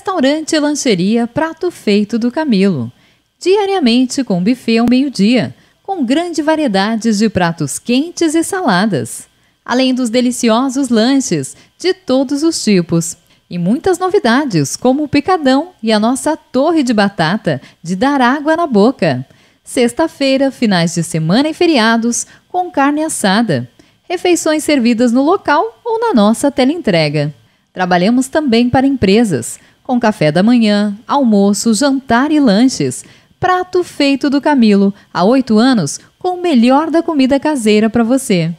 Restaurante e Lancheria Prato Feito do Camilo. Diariamente com buffet ao meio-dia, com grande variedade de pratos quentes e saladas. Além dos deliciosos lanches de todos os tipos. E muitas novidades, como o picadão e a nossa torre de batata de dar água na boca. Sexta-feira, finais de semana e feriados, com carne assada. Refeições servidas no local ou na nossa teleentrega. Trabalhamos também para empresas com café da manhã, almoço, jantar e lanches. Prato feito do Camilo, há oito anos, com o melhor da comida caseira para você.